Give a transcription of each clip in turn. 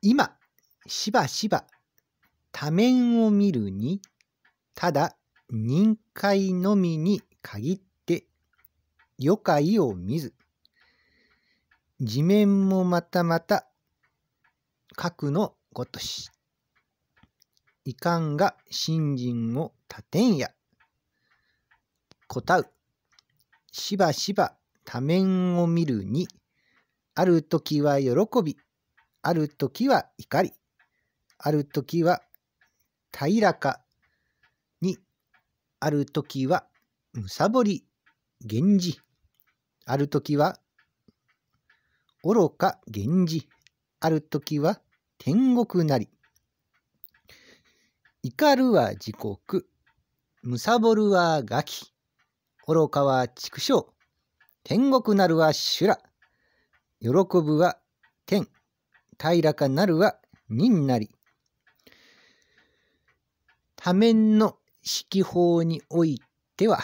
今、しばしば、多面を見るに、ただ、人界のみに限って、余界を見ず、地面もまたまた、核のごとし。いかんが信心を立てんや。答う。しばしば多面を見るに、ある時は喜び、ある時は怒り。ある時は平らか。に、ある時はむさぼり、源氏。ある時は愚か、源氏。ある時は天国なり。怒るは地獄、むさぼるは餓鬼。愚かは畜生。天国なるは修羅。喜ぶは天。平らかなるはになり。多面の式法においては、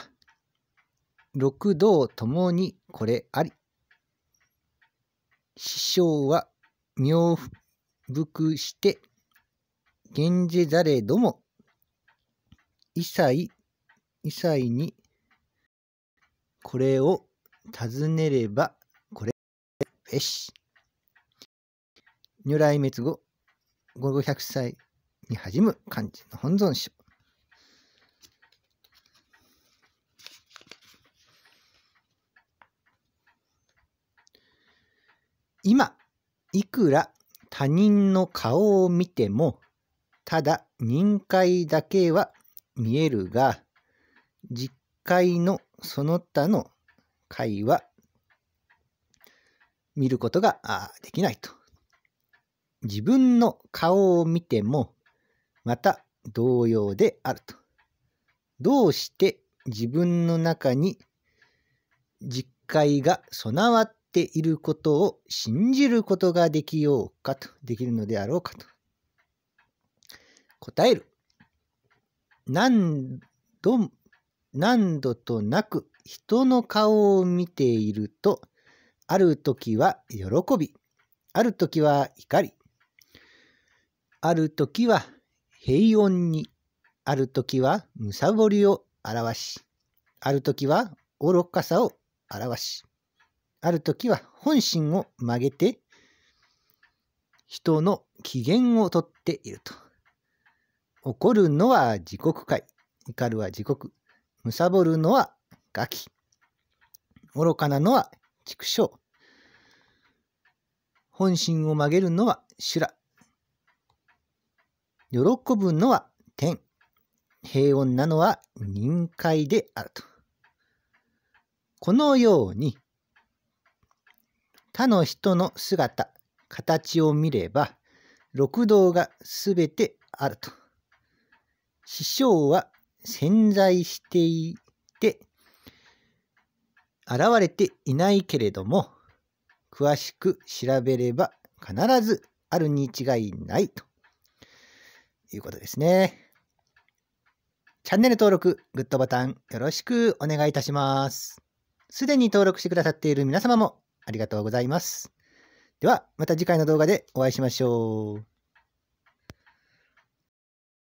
六道ともにこれあり。師匠は妙伏して、源氏ざれども、異彩、異彩に、これを尋ねれば、これべし。如来滅後、五五百歳に始む漢字の本尊書。今、いくら他人の顔を見ても、ただ人界だけは見えるが、実界のその他の界は見ることができないと。自分の顔を見ても、また同様であると。どうして自分の中に実戒が備わっていることを信じることができようかと、できるのであろうかと。答える。何度、何度となく人の顔を見ていると、ある時は喜び、ある時は怒り、ある時は平穏に、ある時はむさぼりを表し、ある時は愚かさを表し、ある時は本心を曲げて、人の機嫌をとっていると。怒るのは自国界、怒るは自国、むさぼるのはガキ、愚かなのは畜生、本心を曲げるのは修羅、喜ぶのは天。平穏なのは人海であると。このように、他の人の姿、形を見れば、六道がすべてあると。師匠は潜在していて、現れていないけれども、詳しく調べれば必ずあるに違いないと。いうことですね。チャンネル登録、グッドボタンよろしくお願いいたします。すでに登録してくださっている皆様もありがとうございます。では、また次回の動画でお会いしましょう。